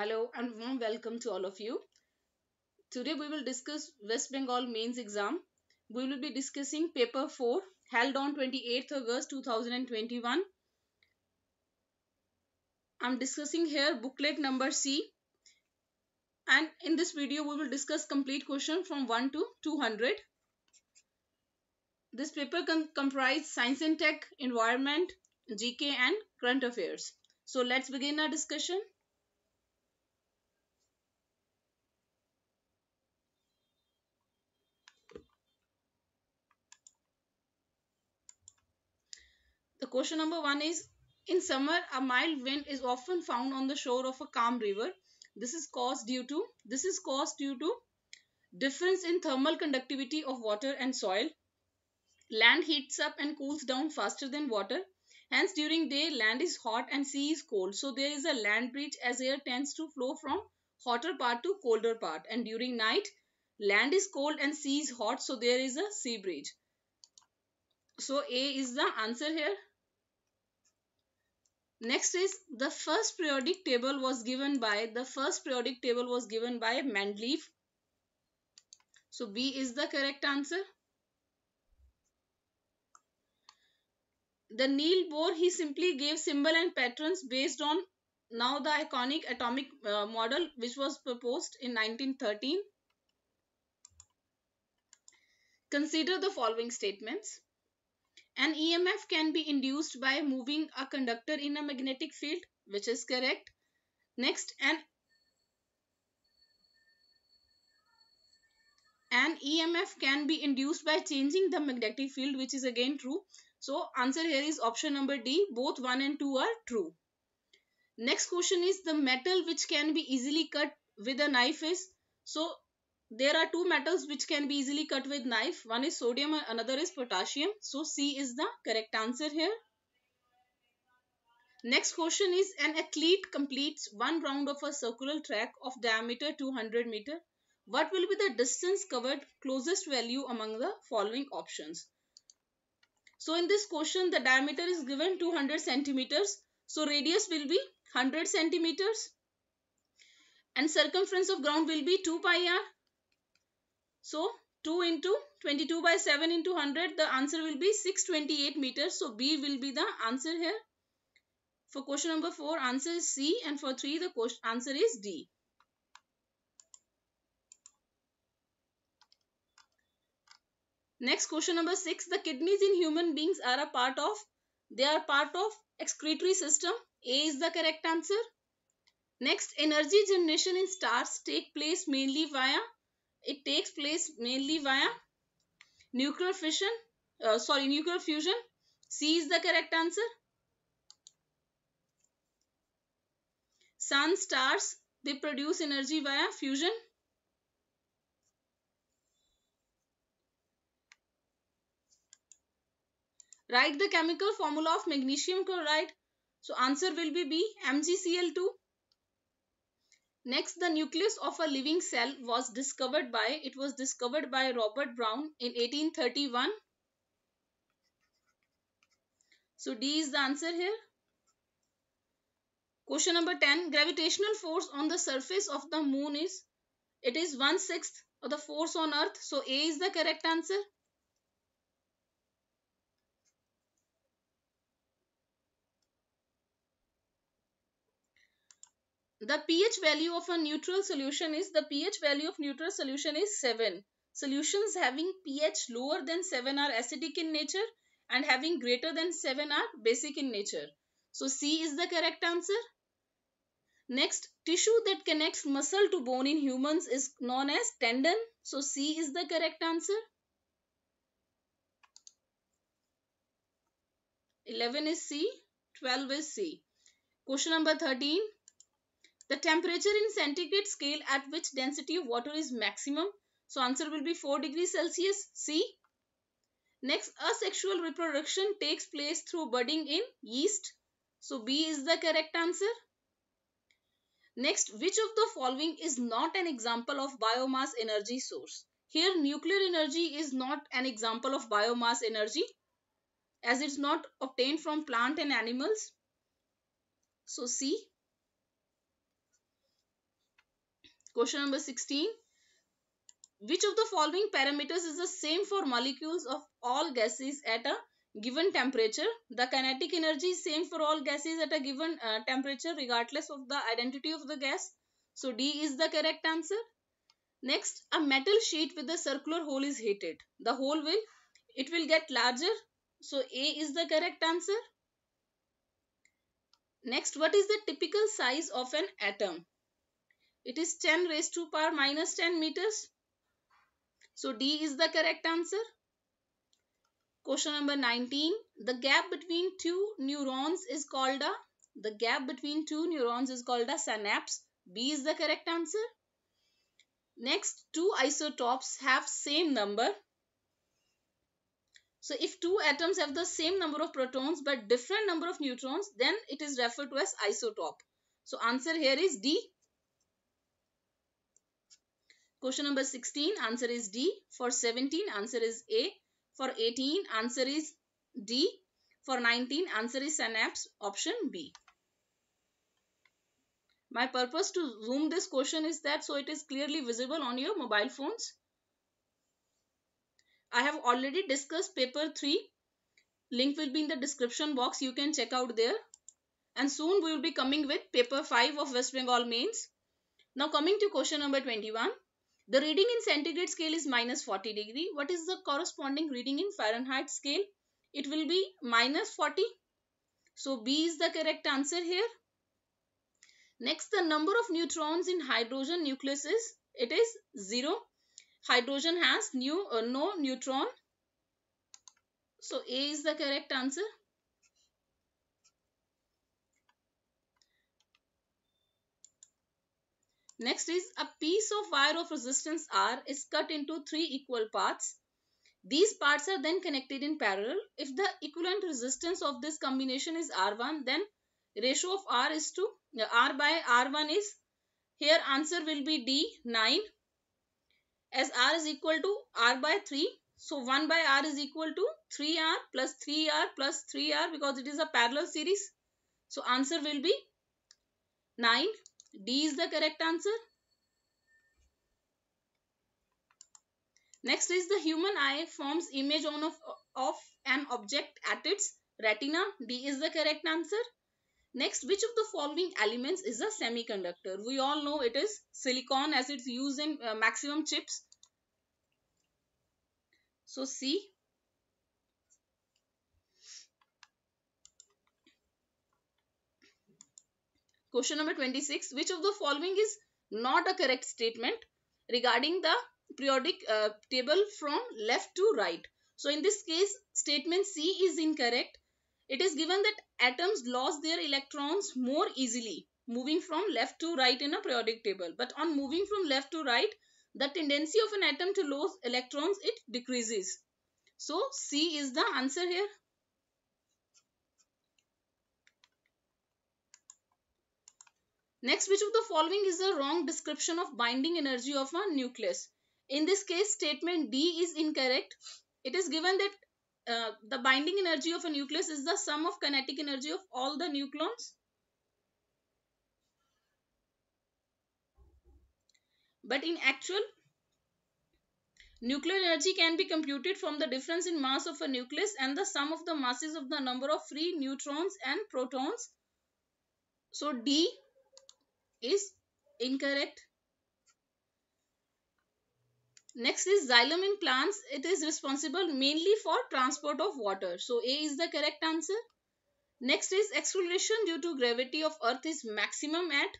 Hello and warm welcome to all of you. Today we will discuss West Bengal mains exam. We will be discussing paper 4 held on 28th August 2021. I'm discussing here booklet number C and in this video we will discuss complete question from 1 to 200. This paper can comprise science and tech, environment, GK and current affairs. So let's begin our discussion. question number one is in summer a mild wind is often found on the shore of a calm river. This is caused due to this is caused due to difference in thermal conductivity of water and soil. Land heats up and cools down faster than water. Hence during day land is hot and sea is cold. So there is a land bridge as air tends to flow from hotter part to colder part and during night land is cold and sea is hot so there is a sea breeze. So A is the answer here. Next is the first periodic table was given by the first periodic table was given by Mendeleev. So B is the correct answer. The Neil Bohr he simply gave symbol and patterns based on now the iconic atomic uh, model which was proposed in 1913. Consider the following statements. An EMF can be induced by moving a conductor in a magnetic field, which is correct. Next, an, an EMF can be induced by changing the magnetic field, which is again true. So, answer here is option number D. Both 1 and 2 are true. Next question is the metal which can be easily cut with a knife is. So, there are two metals which can be easily cut with knife. One is sodium and another is potassium. So C is the correct answer here. Next question is an athlete completes one round of a circular track of diameter 200 meter. What will be the distance covered closest value among the following options? So in this question the diameter is given 200 centimeters. So radius will be 100 centimeters and circumference of ground will be 2 pi r. So 2 into 22 by 7 into 100 the answer will be 628 meters. So B will be the answer here. For question number 4 answer is C and for 3 the question, answer is D. Next question number 6 the kidneys in human beings are a part of they are part of excretory system. A is the correct answer. Next energy generation in stars take place mainly via it takes place mainly via nuclear fission, uh, sorry, nuclear fusion. C is the correct answer. Sun stars, they produce energy via fusion. Write the chemical formula of magnesium chloride. So answer will be B, MgCl2. Next, the nucleus of a living cell was discovered by, it was discovered by Robert Brown in 1831. So D is the answer here. Question number 10. Gravitational force on the surface of the moon is, it is one sixth of the force on earth. So A is the correct answer. the pH value of a neutral solution is the pH value of neutral solution is 7. Solutions having pH lower than 7 are acidic in nature and having greater than 7 are basic in nature. So C is the correct answer. Next, tissue that connects muscle to bone in humans is known as tendon. So C is the correct answer. 11 is C, 12 is C. Question number 13. The temperature in centigrade scale at which density of water is maximum. So answer will be 4 degrees Celsius. C. Next, asexual reproduction takes place through budding in yeast. So B is the correct answer. Next, which of the following is not an example of biomass energy source? Here, nuclear energy is not an example of biomass energy as it's not obtained from plant and animals. So C. Question number 16. Which of the following parameters is the same for molecules of all gases at a given temperature? The kinetic energy is same for all gases at a given uh, temperature regardless of the identity of the gas. So D is the correct answer. Next, a metal sheet with a circular hole is heated. The hole will, it will get larger. So A is the correct answer. Next, what is the typical size of an atom? It is 10 raised to power minus 10 meters. So D is the correct answer. Question number 19. The gap between two neurons is called a the gap between two neurons is called a synapse. B is the correct answer. Next, two isotopes have same number. So, if two atoms have the same number of protons but different number of neutrons, then it is referred to as isotope. So, answer here is D. Question number 16, answer is D. For 17, answer is A. For 18, answer is D. For 19, answer is synapse, option B. My purpose to zoom this question is that so it is clearly visible on your mobile phones. I have already discussed paper 3. Link will be in the description box. You can check out there. And soon we will be coming with paper 5 of West Bengal mains. Now coming to question number 21. The reading in centigrade scale is minus 40 degree. What is the corresponding reading in Fahrenheit scale? It will be minus 40. So B is the correct answer here. Next, the number of neutrons in hydrogen nucleus is, it is 0. Hydrogen has new, uh, no neutron. So A is the correct answer. Next is a piece of wire of resistance R is cut into three equal parts. These parts are then connected in parallel. If the equivalent resistance of this combination is R1, then ratio of R is to R by R1 is here answer will be D 9 as R is equal to R by 3. So 1 by R is equal to 3R plus 3R plus 3R because it is a parallel series. So answer will be 9 D is the correct answer. Next is the human eye forms image on of, of an object at its retina. D is the correct answer. Next, which of the following elements is a semiconductor? We all know it is silicon as it's used in uh, maximum chips. So C. Question number 26. Which of the following is not a correct statement regarding the periodic uh, table from left to right? So, in this case, statement C is incorrect. It is given that atoms lost their electrons more easily moving from left to right in a periodic table. But on moving from left to right, the tendency of an atom to lose electrons, it decreases. So, C is the answer here. Next, which of the following is a wrong description of binding energy of a nucleus? In this case, statement D is incorrect. It is given that uh, the binding energy of a nucleus is the sum of kinetic energy of all the nucleons. But in actual, nuclear energy can be computed from the difference in mass of a nucleus and the sum of the masses of the number of free neutrons and protons. So D is incorrect. Next is xylem in plants. It is responsible mainly for transport of water. So A is the correct answer. Next is acceleration due to gravity of earth is maximum at.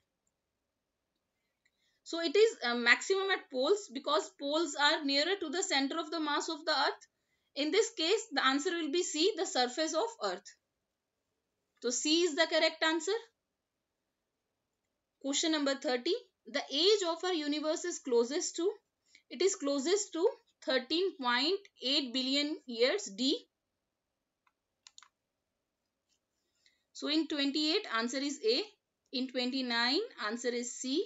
So it is uh, maximum at poles because poles are nearer to the center of the mass of the earth. In this case the answer will be C the surface of earth. So C is the correct answer. Question number 30. The age of our universe is closest to? It is closest to 13.8 billion years D. So in 28 answer is A. In 29 answer is C.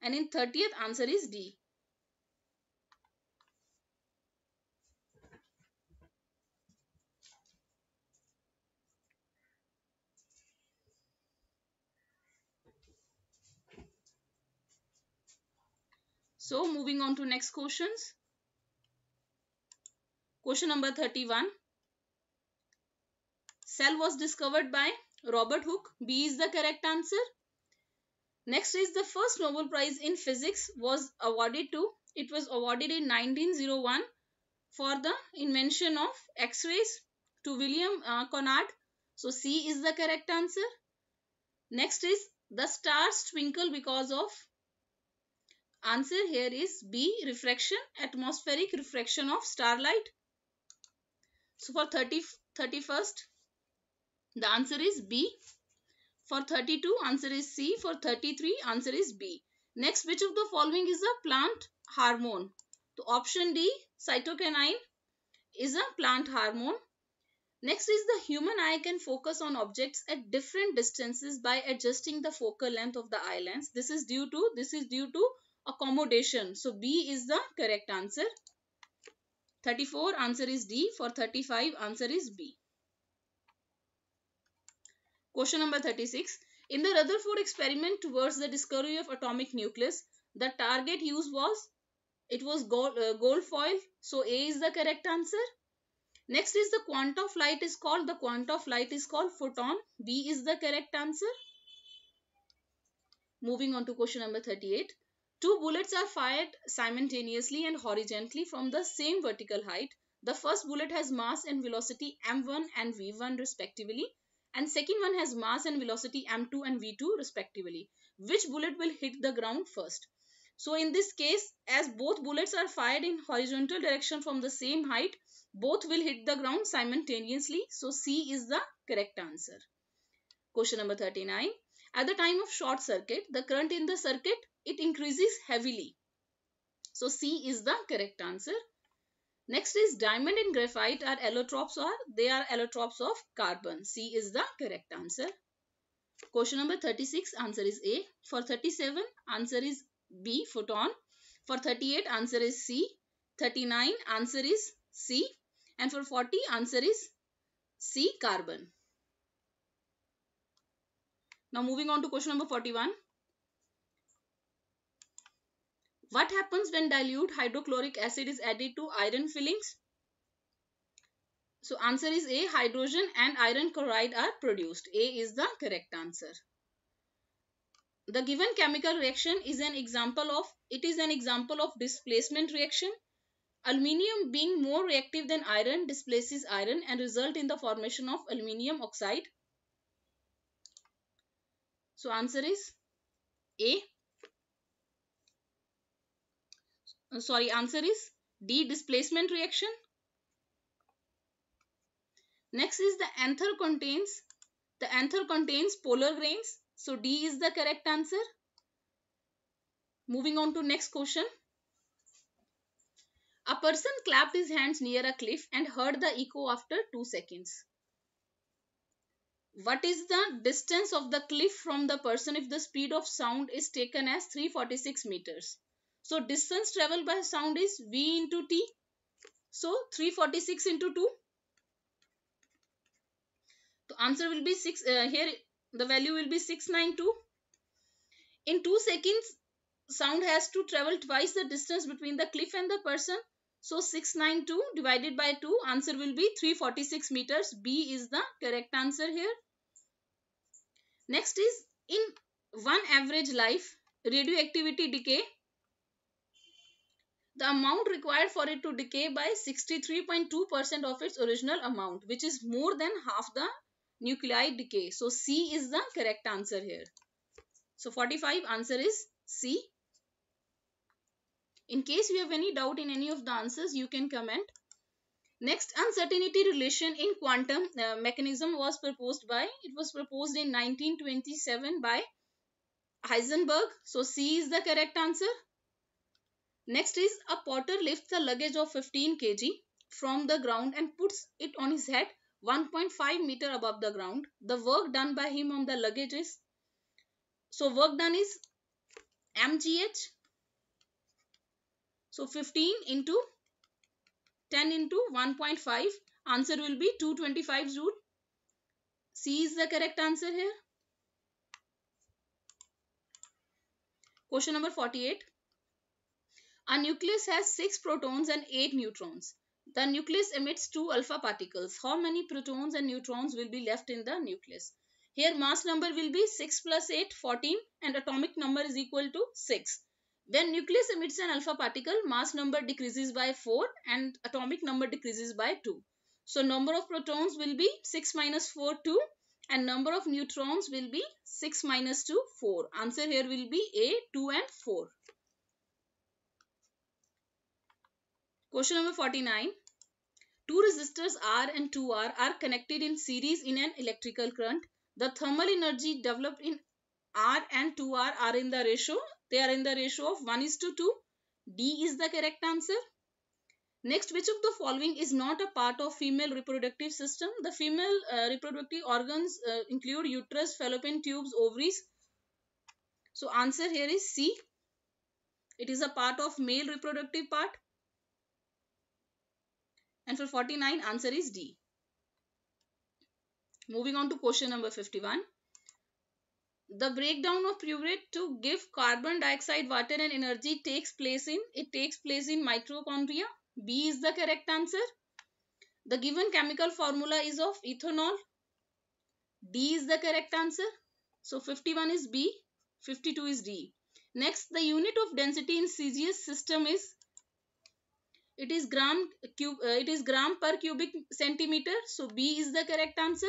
And in 30th answer is D. So moving on to next questions. Question number 31. Cell was discovered by Robert Hooke. B is the correct answer. Next is the first Nobel Prize in Physics was awarded to, it was awarded in 1901 for the invention of X-rays to William uh, Conard. So C is the correct answer. Next is the stars twinkle because of Answer here is B. Refraction, atmospheric refraction of starlight. So for 30, 31st, the answer is B. For 32, answer is C. For 33, answer is B. Next, which of the following is a plant hormone? So option D, cytokinin is a plant hormone. Next is the human eye can focus on objects at different distances by adjusting the focal length of the eye lens. This is due to, this is due to accommodation. So B is the correct answer. 34 answer is D. For 35 answer is B. Question number 36. In the Rutherford experiment towards the discovery of atomic nucleus, the target used was, it was gold, uh, gold foil. So A is the correct answer. Next is the quant of light is called, the quant of light is called photon. B is the correct answer. Moving on to question number 38. Two bullets are fired simultaneously and horizontally from the same vertical height. The first bullet has mass and velocity m1 and v1 respectively and second one has mass and velocity m2 and v2 respectively. Which bullet will hit the ground first? So in this case, as both bullets are fired in horizontal direction from the same height, both will hit the ground simultaneously. So C is the correct answer. Question number 39. At the time of short circuit, the current in the circuit, it increases heavily. So C is the correct answer. Next is diamond and graphite are allotropes or they are allotropes of carbon. C is the correct answer. Question number 36, answer is A. For 37, answer is B, photon. For 38, answer is C. 39, answer is C. And for 40, answer is C, carbon. Now moving on to question number 41. What happens when dilute hydrochloric acid is added to iron fillings? So answer is A. Hydrogen and iron chloride are produced. A is the correct answer. The given chemical reaction is an example of, it is an example of displacement reaction. Aluminium being more reactive than iron displaces iron and result in the formation of aluminium oxide so answer is A. Uh, sorry, answer is D displacement reaction. Next is the anther contains, the anther contains polar grains. So D is the correct answer. Moving on to next question. A person clapped his hands near a cliff and heard the echo after 2 seconds what is the distance of the cliff from the person if the speed of sound is taken as 346 meters. So distance traveled by sound is V into T. So 346 into 2. The answer will be 6. Uh, here the value will be 692. In 2 seconds, sound has to travel twice the distance between the cliff and the person. So 692 divided by 2 answer will be 346 meters. B is the correct answer here. Next is in one average life radioactivity decay the amount required for it to decay by 63.2% of its original amount which is more than half the nuclei decay. So C is the correct answer here. So 45 answer is C. In case you have any doubt in any of the answers you can comment Next uncertainty relation in quantum uh, mechanism was proposed by, it was proposed in 1927 by Heisenberg. So C is the correct answer. Next is a porter lifts a luggage of 15 kg from the ground and puts it on his head 1.5 meter above the ground. The work done by him on the luggage is so work done is mgh. So 15 into 10 into 1.5. Answer will be 225 joule. C is the correct answer here. Question number 48. A nucleus has 6 protons and 8 neutrons. The nucleus emits 2 alpha particles. How many protons and neutrons will be left in the nucleus? Here mass number will be 6 plus 8, 14 and atomic number is equal to 6. When nucleus emits an alpha particle, mass number decreases by 4 and atomic number decreases by 2. So number of protons will be 6 minus 4, 2 and number of neutrons will be 6 minus 2, 4. Answer here will be A, 2 and 4. Question number 49. Two resistors R and 2R are connected in series in an electrical current. The thermal energy developed in R and 2R are in the ratio they are in the ratio of 1 is to 2. D is the correct answer. Next, which of the following is not a part of female reproductive system? The female uh, reproductive organs uh, include uterus, fallopian tubes, ovaries. So, answer here is C. It is a part of male reproductive part. And for 49, answer is D. Moving on to question number 51 the breakdown of purate to give carbon dioxide, water and energy takes place in, it takes place in mitochondria. B is the correct answer. The given chemical formula is of ethanol. D is the correct answer. So 51 is B, 52 is D. Next, the unit of density in CGS system is it is gram cube uh, it is gram per cubic centimeter so b is the correct answer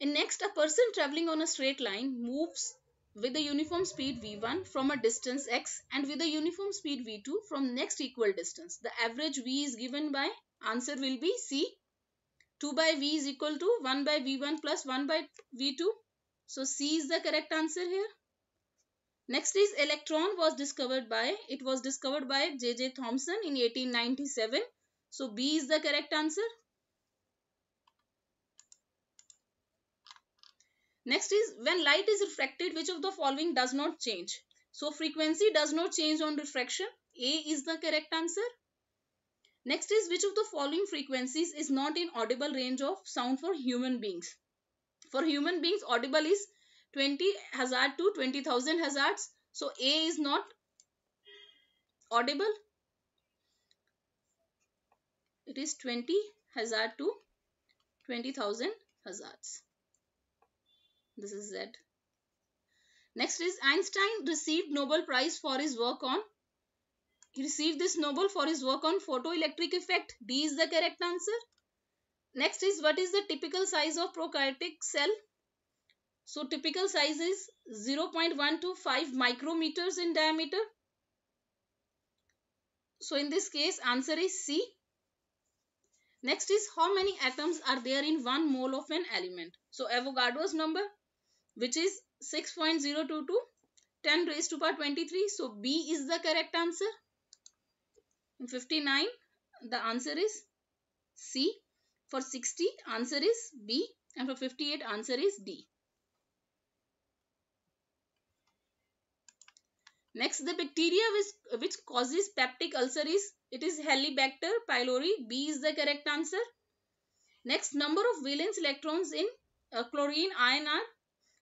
and next, a person traveling on a straight line moves with a uniform speed v1 from a distance x and with a uniform speed v2 from next equal distance. The average v is given by answer will be c. 2 by v is equal to 1 by v1 plus 1 by v2. So c is the correct answer here. Next is electron was discovered by, it was discovered by J.J. Thomson in 1897. So B is the correct answer. Next is when light is refracted, which of the following does not change? So frequency does not change on refraction. A is the correct answer. Next is which of the following frequencies is not in audible range of sound for human beings? For human beings, audible is 20 hazard to 20,000 hazards. So A is not audible. It is 20 hazard to 20,000 hazards. This is Z. Next is Einstein received Nobel Prize for his work on he received this Nobel for his work on photoelectric effect. D is the correct answer. Next is what is the typical size of prokaryotic cell? So typical size is 0.1 to 5 micrometers in diameter. So in this case answer is C. Next is how many atoms are there in 1 mole of an element? So Avogadro's number which is 6.022 10 raised to power 23. So B is the correct answer. In 59, the answer is C. For 60, answer is B. And for 58, answer is D. Next, the bacteria which, which causes peptic ulcer is, it is Helicobacter pylori. B is the correct answer. Next, number of valence electrons in uh, chlorine ion are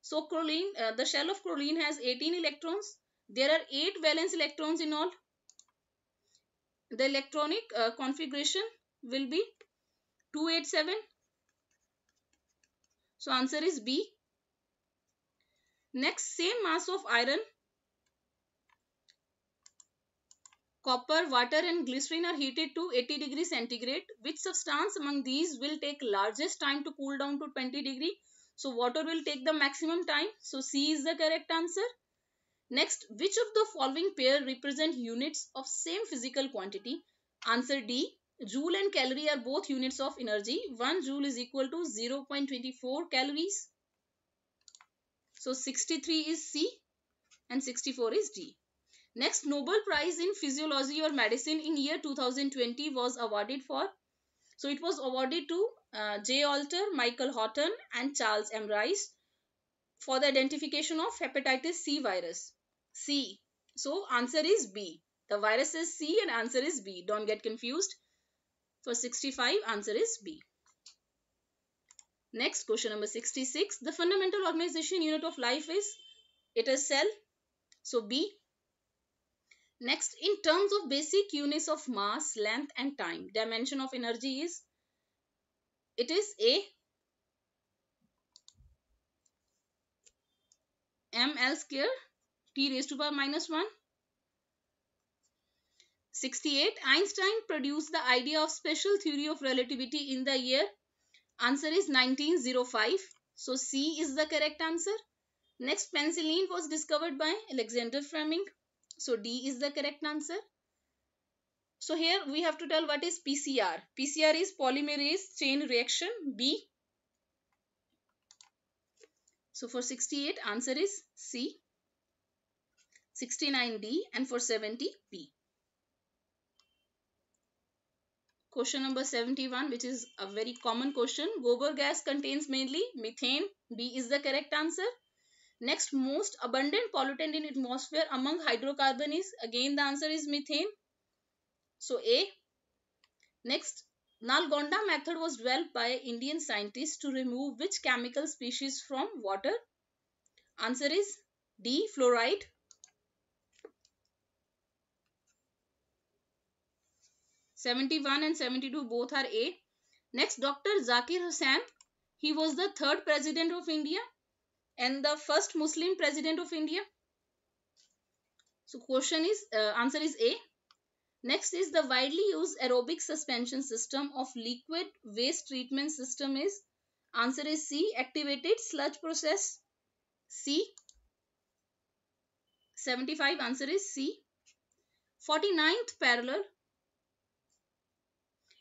so choline, uh, the shell of choline has 18 electrons. There are 8 valence electrons in all. The electronic uh, configuration will be 287. So answer is B. Next, same mass of iron, copper, water and glycerin are heated to 80 degree centigrade. Which substance among these will take largest time to cool down to 20 degree so water will take the maximum time. So C is the correct answer. Next, which of the following pair represent units of same physical quantity? Answer D. Joule and calorie are both units of energy. 1 joule is equal to 0.24 calories. So 63 is C and 64 is D. Next, Nobel Prize in Physiology or Medicine in year 2020 was awarded for. So it was awarded to uh, J. Alter, Michael Houghton and Charles M. Rice for the identification of hepatitis C virus. C. So answer is B. The virus is C and answer is B. Don't get confused. For 65, answer is B. Next question number 66. The fundamental organization unit of life is it is cell. So B. Next, in terms of basic units of mass, length and time, dimension of energy is it is a ml square t raised to power minus 1 68 Einstein produced the idea of special theory of relativity in the year answer is 1905 so C is the correct answer next penicillin was discovered by Alexander Fleming so D is the correct answer so here we have to tell what is PCR. PCR is polymerase chain reaction B. So for 68 answer is C. 69D and for 70 B. Question number 71 which is a very common question. Gogor gas contains mainly methane. B is the correct answer. Next most abundant pollutant in atmosphere among hydrocarbon is again the answer is methane. So A. Next, Nalgonda method was developed by Indian scientists to remove which chemical species from water? Answer is D. Fluoride. Seventy-one and seventy-two both are A. Next, Dr. Zakir Hussain. He was the third president of India and the first Muslim president of India. So question is uh, answer is A. Next is the widely used aerobic suspension system of liquid waste treatment system is answer is C activated sludge process C 75 answer is C 49th parallel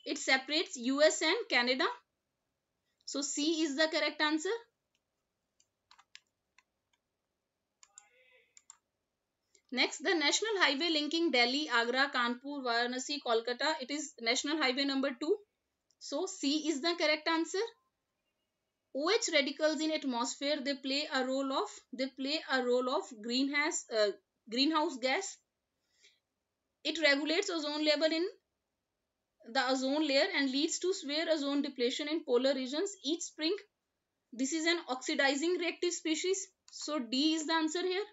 it separates US and Canada so C is the correct answer Next, the national highway linking Delhi, Agra, Kanpur, Varanasi, Kolkata. It is national highway number 2. So, C is the correct answer. OH radicals in atmosphere, they play a role of, they play a role of greenhouse, uh, greenhouse gas. It regulates ozone level in the ozone layer and leads to severe ozone depletion in polar regions each spring. This is an oxidizing reactive species. So D is the answer here.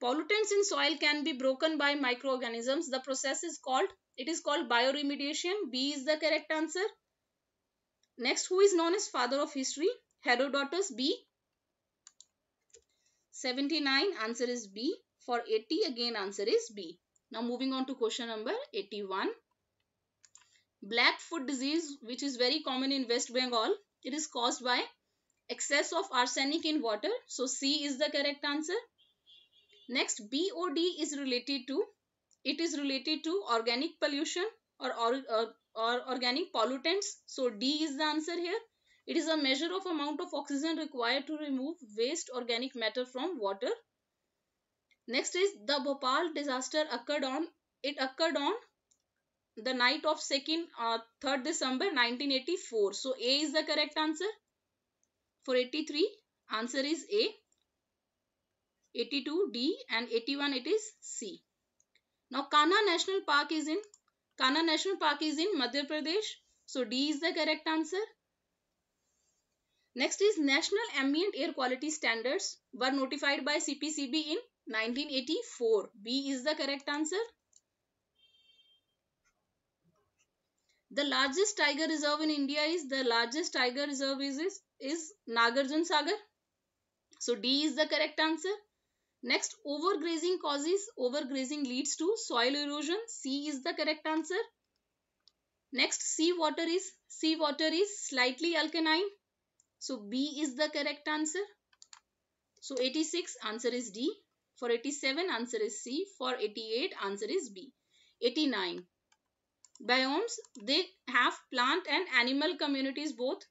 Pollutants in soil can be broken by microorganisms. The process is called, it is called bioremediation. B is the correct answer. Next, who is known as father of history? Herodotus B. 79, answer is B. For 80, again answer is B. Now moving on to question number 81. Black foot disease, which is very common in West Bengal, it is caused by excess of arsenic in water. So C is the correct answer. Next, BOD is related to, it is related to organic pollution or, or, or, or organic pollutants. So D is the answer here. It is a measure of amount of oxygen required to remove waste organic matter from water. Next is the Bhopal disaster occurred on, it occurred on the night of 2nd uh, 3rd December 1984. So A is the correct answer. For 83, answer is A. 82 D and 81 it is C. Now Kana National Park is in Kana National Park is in Madhya Pradesh. So D is the correct answer. Next is National Ambient Air Quality Standards were notified by CPCB in 1984. B is the correct answer. The largest tiger reserve in India is the largest tiger reserve is, is, is Nagarjun Sagar. So D is the correct answer. Next, overgrazing causes. Overgrazing leads to soil erosion. C is the correct answer. Next, seawater is. Seawater is slightly alkaline. So, B is the correct answer. So, 86 answer is D. For 87 answer is C. For 88 answer is B. 89. Biomes, they have plant and animal communities both.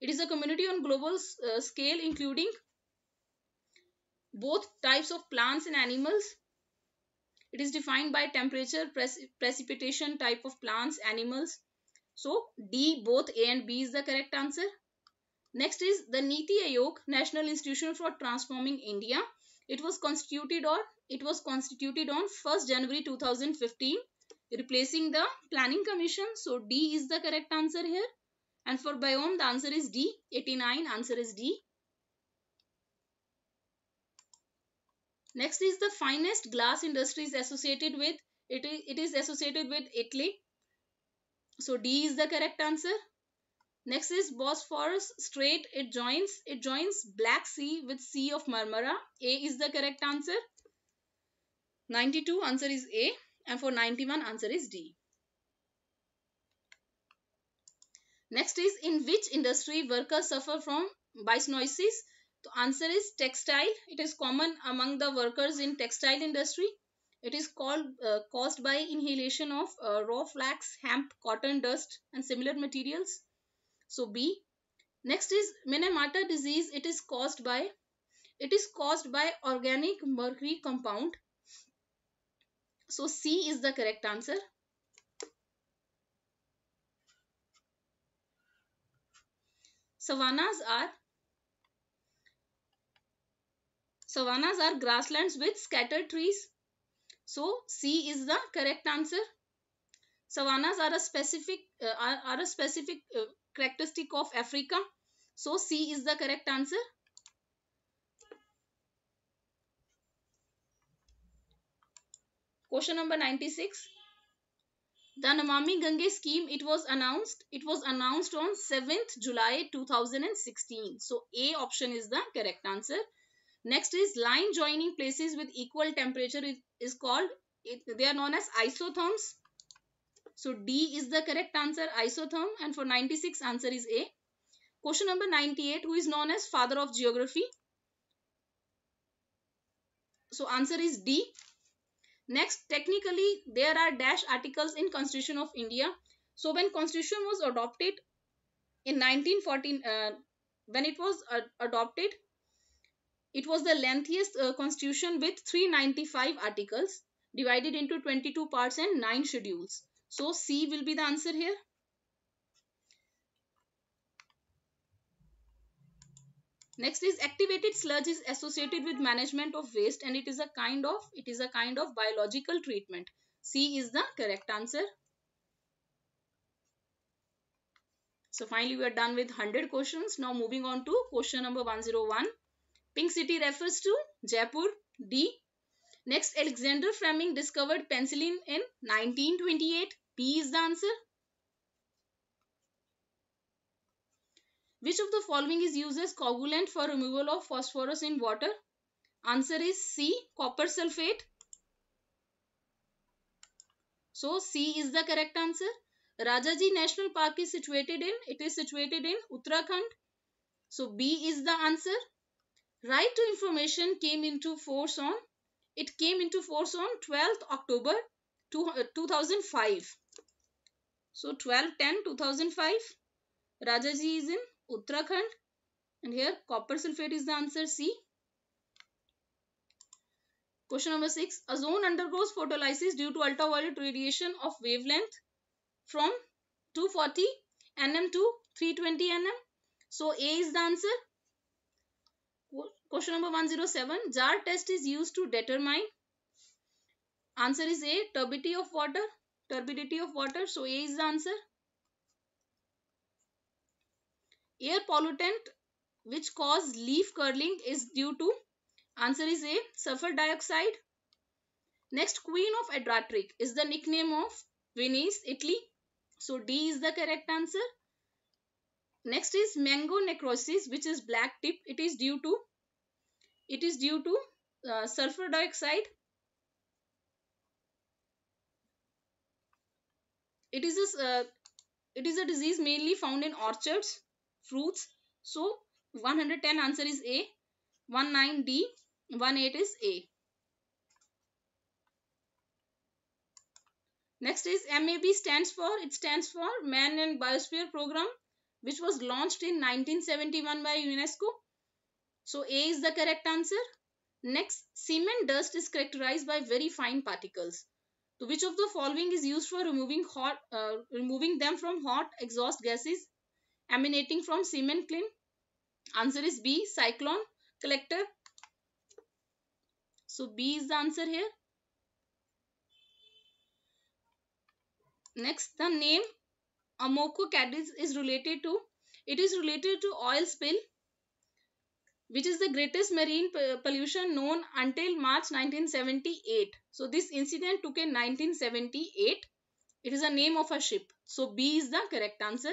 It is a community on global uh, scale including both types of plants and animals. It is defined by temperature, precipitation, type of plants, animals. So D, both A and B is the correct answer. Next is the Niti Aayog, National Institution for Transforming India. It was constituted on. it was constituted on 1st January 2015, replacing the Planning Commission. So D is the correct answer here. And for biome, the answer is D. 89 answer is D. Next is the finest glass industry is associated with. it is it is associated with Italy. So D is the correct answer. Next is Bosphorus Strait. It joins it joins Black Sea with Sea of Marmara. A is the correct answer. 92 answer is A and for 91 answer is D. Next is in which industry workers suffer from bisnoises? So answer is textile. It is common among the workers in textile industry. It is called uh, caused by inhalation of uh, raw flax, hemp, cotton dust and similar materials. So B. Next is Minamata disease. It is caused by it is caused by organic mercury compound. So C is the correct answer. Savannas are Savannas are grasslands with scattered trees. So C is the correct answer. Savannas are a specific uh, are, are, a specific uh, characteristic of Africa. So C is the correct answer. Question number 96. The Namami Gange scheme, it was announced, it was announced on 7th July 2016. So A option is the correct answer. Next is line joining places with equal temperature is, is called, it, they are known as isotherms. So D is the correct answer, isotherm and for 96 answer is A. Question number 98, who is known as father of geography? So answer is D. Next, technically there are dash articles in Constitution of India. So when Constitution was adopted in 1914, uh, when it was uh, adopted, it was the lengthiest uh, constitution with 395 articles divided into 22 parts and 9 schedules. So C will be the answer here. Next is activated sludge is associated with management of waste and it is a kind of it is a kind of biological treatment. C is the correct answer. So finally we are done with 100 questions. Now moving on to question number 101. Pink city refers to Jaipur D. Next, Alexander Fleming discovered penicillin in 1928. P is the answer. Which of the following is used as coagulant for removal of phosphorus in water? Answer is C. Copper sulfate. So C is the correct answer. Rajaji National Park is situated in, it is situated in Uttarakhand. So B is the answer right to information came into force on it came into force on 12th october 2005 uh, so 12 10 2005 rajaji is in uttarakhand and here copper sulfate is the answer c question number 6 ozone undergoes photolysis due to ultraviolet radiation of wavelength from 240 nm to 320 nm so a is the answer Question number 107. Jar test is used to determine. Answer is A. Turbidity of water. Turbidity of water. So A is the answer. Air pollutant which cause leaf curling is due to. Answer is A. Sulfur dioxide. Next, Queen of Adriatic is the nickname of Venice, Italy. So D is the correct answer. Next is mango necrosis which is black tip. It is due to it is due to uh, sulfur dioxide. It is, a, uh, it is a disease mainly found in orchards, fruits. So 110 answer is A, 19 D, 18 is A. Next is MAB stands for, it stands for Man and Biosphere Program which was launched in 1971 by UNESCO. So A is the correct answer. Next, cement dust is characterized by very fine particles. So which of the following is used for removing hot, uh, removing them from hot exhaust gases emanating from cement kiln? Answer is B, cyclone collector. So B is the answer here. Next, the name Amoco Cadiz is related to, it is related to oil spill which is the greatest marine pollution known until March 1978. So this incident took in 1978. It is the name of a ship. So B is the correct answer.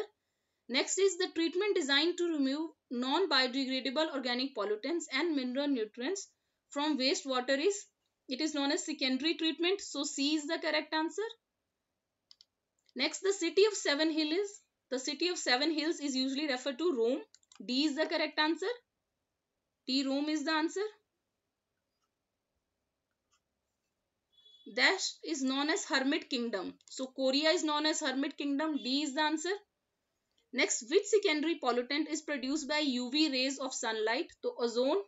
Next is the treatment designed to remove non-biodegradable organic pollutants and mineral nutrients from wastewater is it is known as secondary treatment. So C is the correct answer. Next the city of Seven Hills. The city of Seven Hills is usually referred to Rome. D is the correct answer. T room is the answer. Dash is known as Hermit Kingdom. So Korea is known as Hermit Kingdom. D is the answer. Next, which secondary pollutant is produced by UV rays of sunlight? So ozone.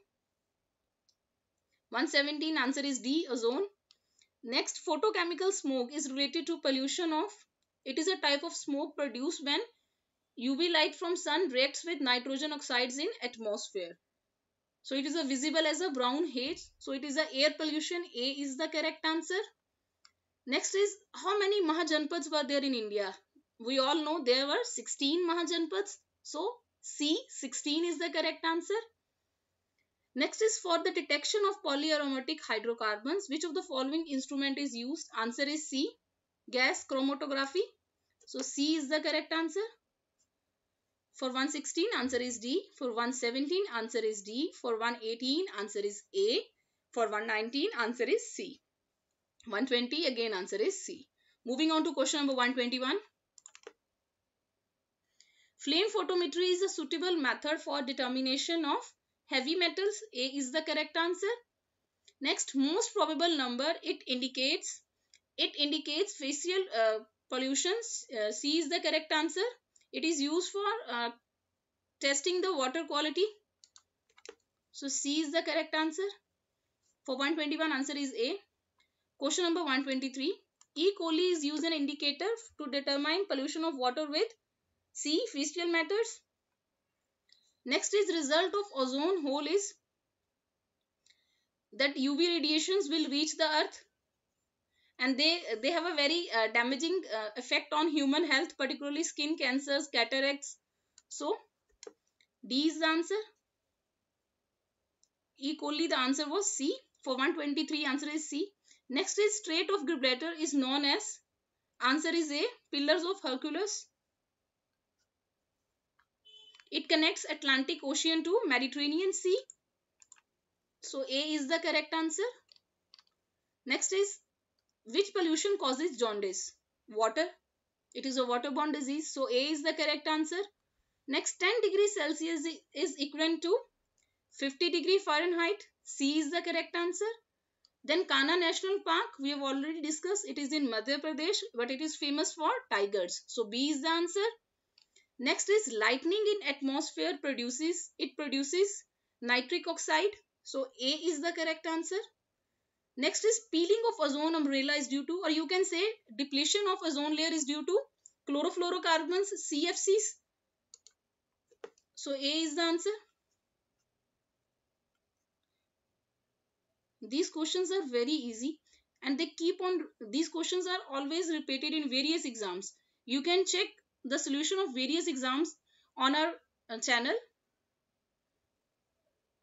117 answer is D, ozone. Next, photochemical smoke is related to pollution of. It is a type of smoke produced when UV light from sun reacts with nitrogen oxides in atmosphere. So it is a visible as a brown haze. So it is a air pollution. A is the correct answer. Next is how many Mahajanpads were there in India? We all know there were 16 Mahajanpads. So C 16 is the correct answer. Next is for the detection of polyaromatic hydrocarbons. Which of the following instrument is used? Answer is C. Gas chromatography. So C is the correct answer. For 116 answer is D. For 117 answer is D. For 118 answer is A. For 119 answer is C. 120 again answer is C. Moving on to question number 121. Flame photometry is a suitable method for determination of heavy metals. A is the correct answer. Next, most probable number it indicates it indicates facial uh, pollutions. Uh, C is the correct answer. It is used for uh, testing the water quality. So C is the correct answer. For 121 answer is A. Question number 123. E. coli is used an indicator to determine pollution of water with C. Fecal matters. Next is result of ozone hole is that UV radiations will reach the earth and they they have a very uh, damaging uh, effect on human health particularly skin cancers cataracts so d is the answer equally the answer was c for 123 answer is c next is strait of gibraltar is known as answer is a pillars of hercules it connects atlantic ocean to mediterranean sea so a is the correct answer next is which pollution causes jaundice? Water. It is a waterborne disease. So A is the correct answer. Next 10 degrees Celsius is equivalent to 50 degree Fahrenheit. C is the correct answer. Then Kana National Park, we have already discussed. It is in Madhya Pradesh, but it is famous for tigers. So B is the answer. Next is lightning in atmosphere produces, it produces nitric oxide. So A is the correct answer. Next is peeling of ozone umbrella is due to or you can say depletion of ozone layer is due to chlorofluorocarbons, CFCs. So A is the answer. These questions are very easy and they keep on, these questions are always repeated in various exams. You can check the solution of various exams on our uh, channel.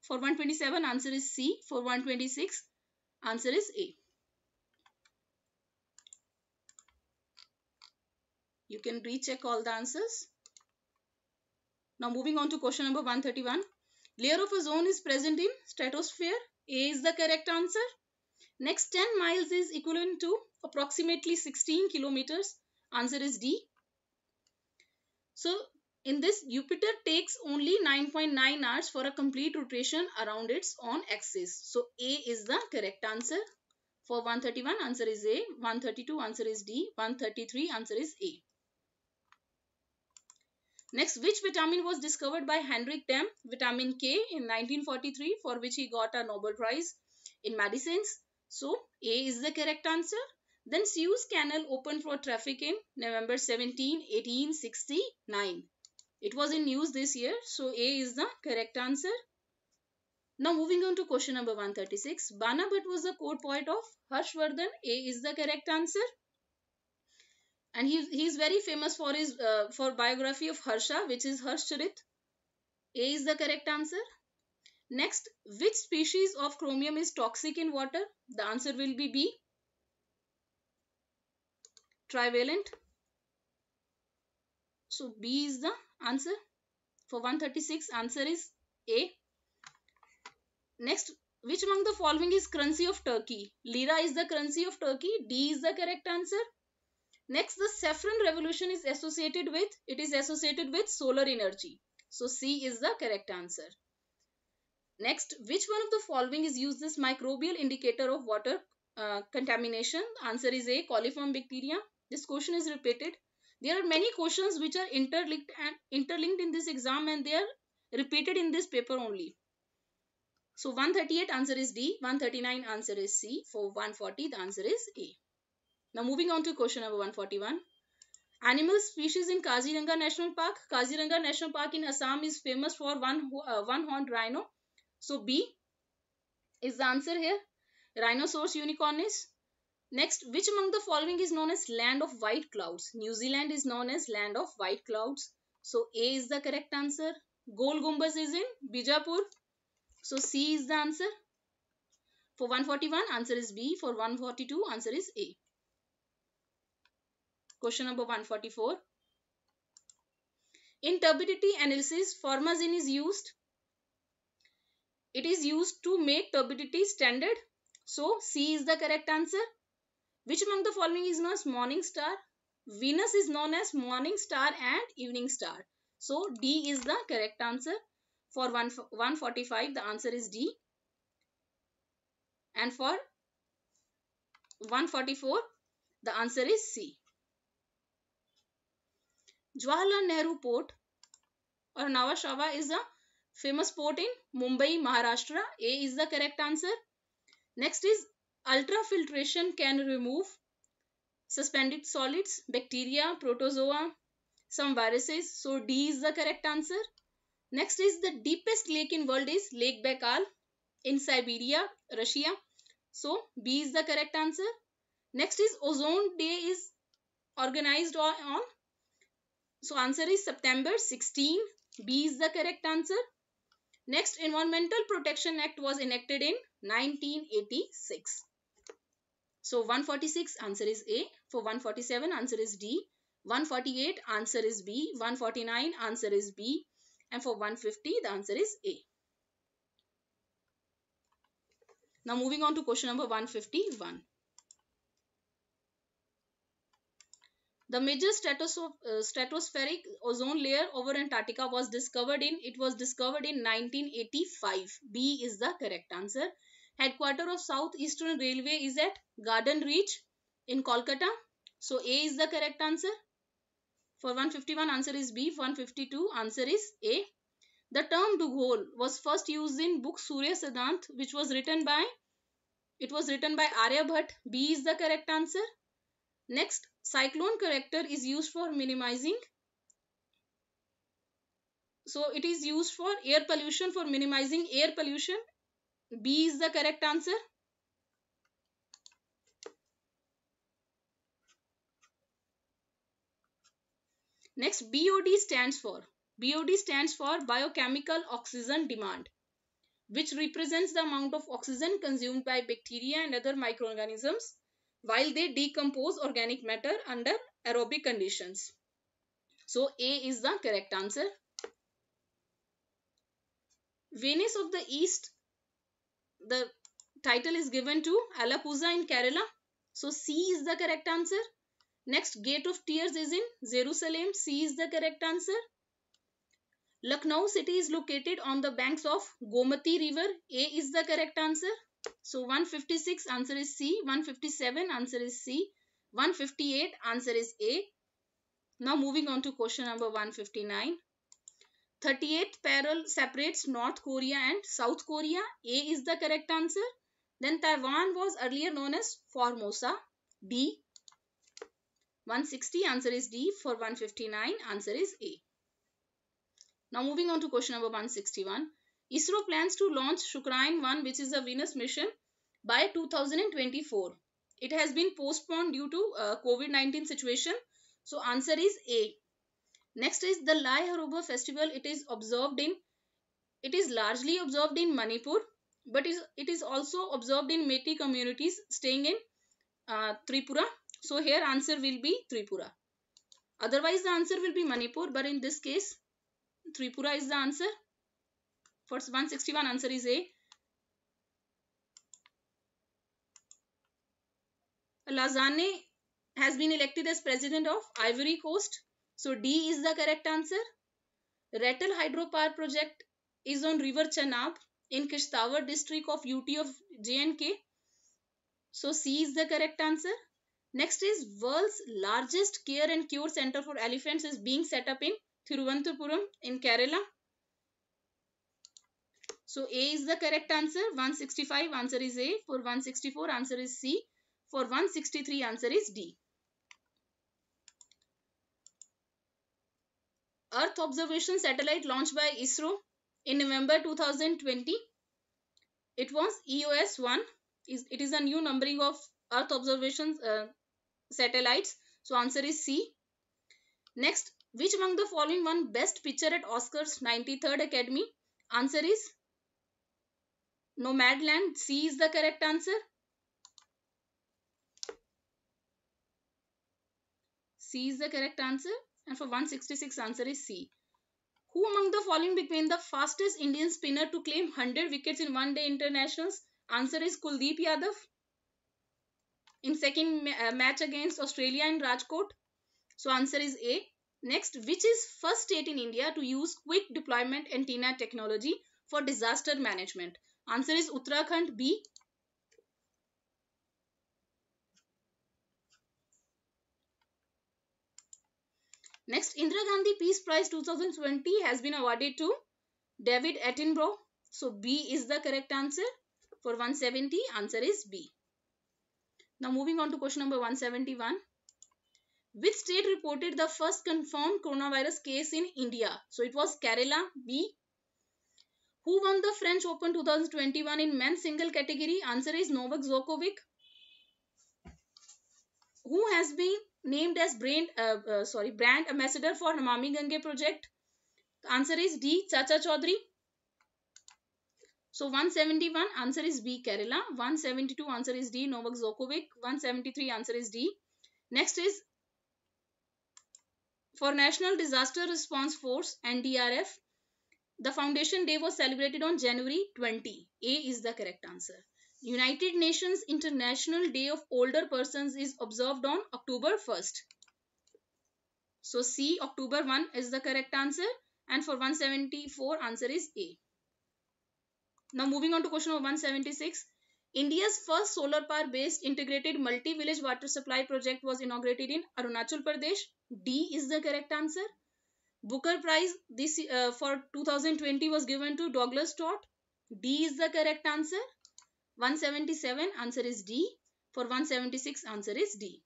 For 127 answer is C. For 126 Answer is A. You can recheck all the answers. Now moving on to question number 131. Layer of ozone is present in stratosphere. A is the correct answer. Next 10 miles is equivalent to approximately 16 kilometers. Answer is D. So in this, Jupiter takes only 9.9 hours for a complete rotation around its own axis. So A is the correct answer. For 131, answer is A. 132, answer is D. 133, answer is A. Next, which vitamin was discovered by Henrik Dam? Vitamin K in 1943 for which he got a Nobel Prize in medicines. So, A is the correct answer. Then Suez Canal opened for traffic in November 17, 1869. It was in use this year. So A is the correct answer. Now moving on to question number 136. Bana Bhatt was the court poet of Harshvardhan. A is the correct answer. And he, he is very famous for his uh, for biography of Harsha which is Harshcharit. A is the correct answer. Next, which species of chromium is toxic in water? The answer will be B. Trivalent. So B is the Answer for 136 answer is A. Next which among the following is currency of Turkey? Lira is the currency of Turkey. D is the correct answer. Next, the saffron revolution is associated with, it is associated with solar energy. So C is the correct answer. Next, which one of the following is used as microbial indicator of water uh, contamination? Answer is A, coliform bacteria. This question is repeated. There are many questions which are interlinked and interlinked in this exam and they are repeated in this paper only. So 138 answer is D, 139 answer is C, for 140 the answer is A. Now moving on to question number 141. Animal species in Kaziranga National Park. Kaziranga National Park in Assam is famous for one, uh, one horned rhino. So B is the answer here. Rhinoceros unicornis. Next, which among the following is known as land of white clouds? New Zealand is known as land of white clouds. So A is the correct answer. Gol is in Bijapur. So C is the answer. For 141, answer is B. For 142, answer is A. Question number 144. In turbidity analysis, formazine is used. It is used to make turbidity standard. So C is the correct answer. Which among the following is known as morning star? Venus is known as morning star and evening star. So D is the correct answer. For 145 the answer is D. And for 144 the answer is C. Jawaharlal Nehru Port or Nawa is a famous port in Mumbai, Maharashtra. A is the correct answer. Next is Ultrafiltration can remove suspended solids, bacteria, protozoa, some viruses. So D is the correct answer. Next is the deepest lake in world is Lake Baikal in Siberia, Russia. So B is the correct answer. Next is Ozone Day is organized on, on. So answer is September 16. B is the correct answer. Next Environmental Protection Act was enacted in 1986. So 146 answer is A. For 147 answer is D. 148 answer is B. 149 answer is B. And for 150 the answer is A. Now moving on to question number 151. The major stratos uh, stratospheric ozone layer over Antarctica was discovered in, it was discovered in 1985. B is the correct answer. Headquarter of South Eastern Railway is at Garden Reach in Kolkata. So A is the correct answer. For 151 answer is B, 152 answer is A. The term Dughol was first used in book Surya Siddhant which was written by it was written by Aryabhat. B is the correct answer. Next, cyclone corrector is used for minimizing. So, it is used for air pollution, for minimizing air pollution B is the correct answer. Next, BOD stands for. BOD stands for Biochemical Oxygen Demand, which represents the amount of oxygen consumed by bacteria and other microorganisms while they decompose organic matter under aerobic conditions. So, A is the correct answer. Venus of the East the title is given to Alappuzha in Kerala. So C is the correct answer. Next, Gate of Tears is in Jerusalem. C is the correct answer. Lucknow city is located on the banks of Gomati river. A is the correct answer. So 156 answer is C. 157 answer is C. 158 answer is A. Now moving on to question number 159. 38th parallel separates North Korea and South Korea. A is the correct answer. Then Taiwan was earlier known as Formosa. D. 160 answer is D. For 159 answer is A. Now moving on to question number 161. ISRO plans to launch Shukrayan 1 which is a Venus mission by 2024. It has been postponed due to uh, COVID-19 situation. So answer is A. Next is the Lai Haruba festival. It is observed in it is largely observed in Manipur, but is, it is also observed in Meti communities staying in uh, Tripura. So here answer will be Tripura. Otherwise the answer will be Manipur, but in this case Tripura is the answer. For 161 answer is A. Lazane has been elected as president of Ivory Coast. So D is the correct answer. Rattle Hydropower Project is on River Chenab in Kishtawar district of UT of JNK. So C is the correct answer. Next is world's largest care and cure center for elephants is being set up in Thiruvanthapuram in Kerala. So A is the correct answer. 165 answer is A. For 164 answer is C. For 163 answer is D. Earth observation satellite launched by ISRO in November 2020. It was EOS 1. It is a new numbering of Earth observation uh, satellites. So answer is C. Next, which among the following one Best Picture at Oscars 93rd Academy? Answer is Nomadland. C is the correct answer. C is the correct answer and for 166 answer is C. Who among the following became the fastest Indian spinner to claim 100 wickets in one day internationals? Answer is Kuldeep Yadav. In second ma uh, match against Australia in Rajkot. So answer is A. Next, which is first state in India to use quick deployment antenna technology for disaster management? Answer is Uttarakhand B. Next, Indira Gandhi Peace Prize 2020 has been awarded to David Attenborough. So, B is the correct answer. For 170, answer is B. Now, moving on to question number 171. Which state reported the first confirmed coronavirus case in India? So, it was Kerala, B. Who won the French Open 2021 in men's single category? Answer is Novak Djokovic. Who has been named as brand, uh, uh, sorry, brand ambassador for Namami Gange project? answer is D. Chacha Chaudhary. So 171 answer is B. Kerala. 172 answer is D. Novak Zokovic. 173 answer is D. Next is for National Disaster Response Force NDRF. The foundation day was celebrated on January 20. A is the correct answer. United Nations International Day of Older Persons is observed on October 1st. So C October 1 is the correct answer and for 174 answer is A. Now moving on to question number 176. India's first solar power based integrated multi-village water supply project was inaugurated in Arunachal Pradesh. D is the correct answer. Booker Prize this uh, for 2020 was given to Douglas Todd. D is the correct answer. 177 answer is D. For 176 answer is D.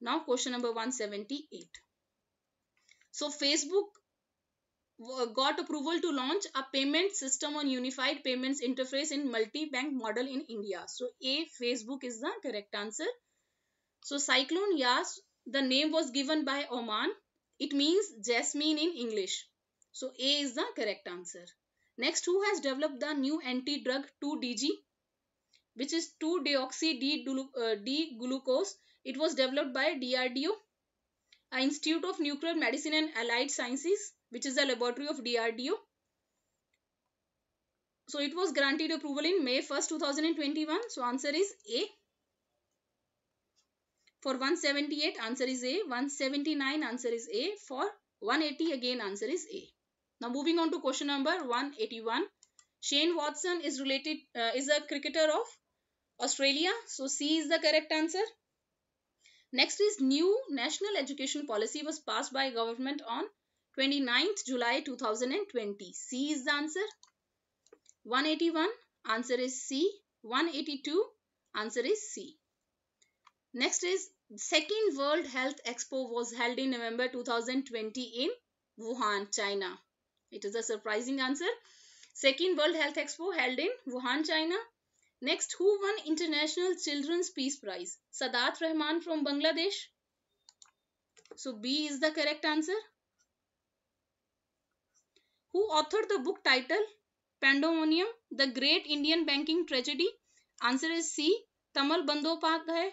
Now question number 178. So Facebook got approval to launch a payment system on unified payments interface in multi-bank model in India. So A Facebook is the correct answer. So Cyclone Yas, the name was given by Oman. It means jasmine in English. So A is the correct answer. Next, who has developed the new anti-drug 2-DG, which is 2-deoxy-D-glucose. It was developed by DRDO, Institute of Nuclear Medicine and Allied Sciences, which is the laboratory of DRDO. So, it was granted approval in May 1st, 2021. So, answer is A. For 178, answer is A. 179, answer is A. For 180, again, answer is A. Now moving on to question number 181. Shane Watson is related uh, is a cricketer of Australia. So C is the correct answer. Next is new national education policy was passed by government on 29th July 2020. C is the answer. 181 answer is C. 182 answer is C. Next is second World Health Expo was held in November 2020 in Wuhan, China. It is a surprising answer. Second World Health Expo held in Wuhan, China. Next, who won International Children's Peace Prize? Sadat Rahman from Bangladesh. So B is the correct answer. Who authored the book title Pandemonium, The Great Indian Banking Tragedy? Answer is C. Tamal Bandopadhyay.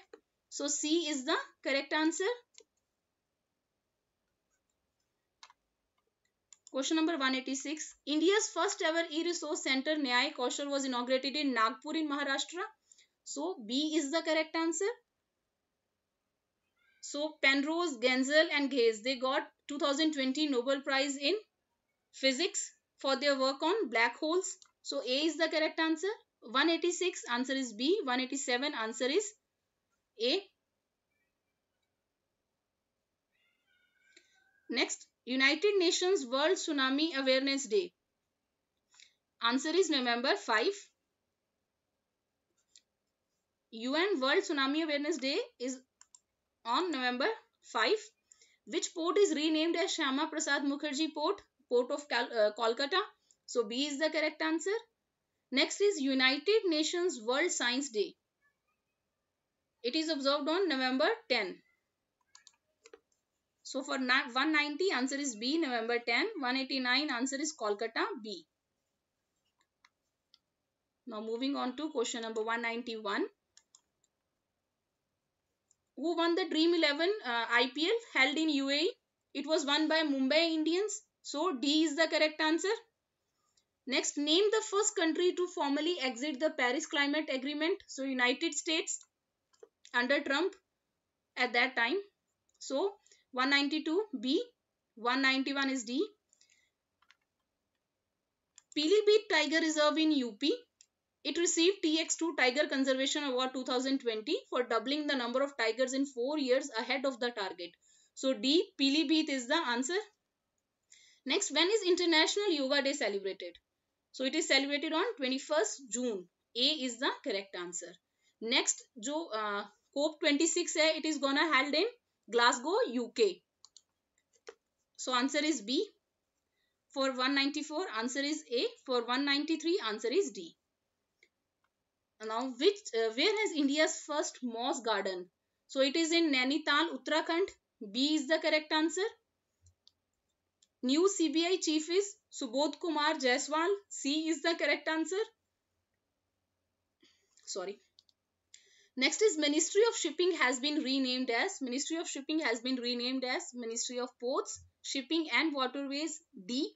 So C is the correct answer. Question number 186. India's first ever e-resource center Nyay Kaushal was inaugurated in Nagpur in Maharashtra. So B is the correct answer. So Penrose, Genzel and Ghez, they got 2020 Nobel Prize in Physics for their work on black holes. So A is the correct answer. 186 answer is B. 187 answer is A. Next, United Nations World Tsunami Awareness Day. Answer is November 5. UN World Tsunami Awareness Day is on November 5. Which port is renamed as Shama Prasad Mukherjee Port, Port of Cal uh, Kolkata? So B is the correct answer. Next is United Nations World Science Day. It is observed on November 10. So for 190 answer is B, November 10. 189 answer is Kolkata B. Now moving on to question number 191. Who won the Dream 11 uh, IPL held in UAE? It was won by Mumbai Indians. So D is the correct answer. Next, name the first country to formally exit the Paris Climate Agreement. So United States under Trump at that time. So 192 B, 191 is D. Pilibhit Tiger Reserve in UP. It received TX2 Tiger Conservation Award 2020 for doubling the number of tigers in 4 years ahead of the target. So D, Pilibhit is the answer. Next, when is International Yoga Day celebrated? So it is celebrated on 21st June. A is the correct answer. Next, Jo uh, COP26, है eh, it is going to held in Glasgow, UK. So answer is B. For 194, answer is A. For 193, answer is D. Now, which, uh, where has India's first moss garden? So, it is in Nainital, Uttarakhand. B is the correct answer. New CBI chief is Subodh Kumar Jaiswal. C is the correct answer. Sorry. Next is Ministry of Shipping has been renamed as Ministry of Shipping has been renamed as Ministry of Ports, Shipping and Waterways D.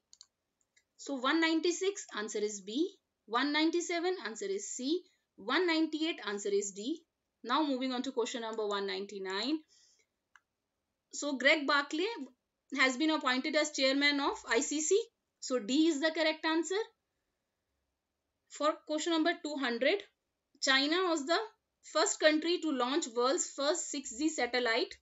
So 196 answer is B. 197 answer is C. 198 answer is D. Now moving on to question number 199. So Greg Barclay has been appointed as chairman of ICC. So D is the correct answer. For question number 200, China was the first country to launch world's first 6G satellite.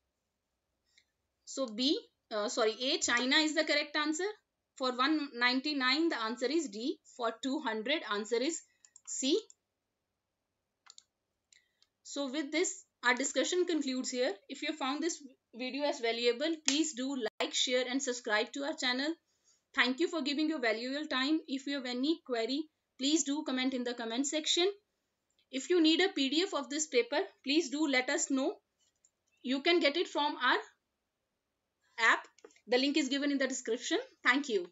So B, uh, sorry, A, China is the correct answer. For 199, the answer is D. For 200, answer is C. So with this, our discussion concludes here. If you found this video as valuable, please do like, share and subscribe to our channel. Thank you for giving your valuable time. If you have any query, please do comment in the comment section. If you need a PDF of this paper, please do let us know. You can get it from our app. The link is given in the description. Thank you.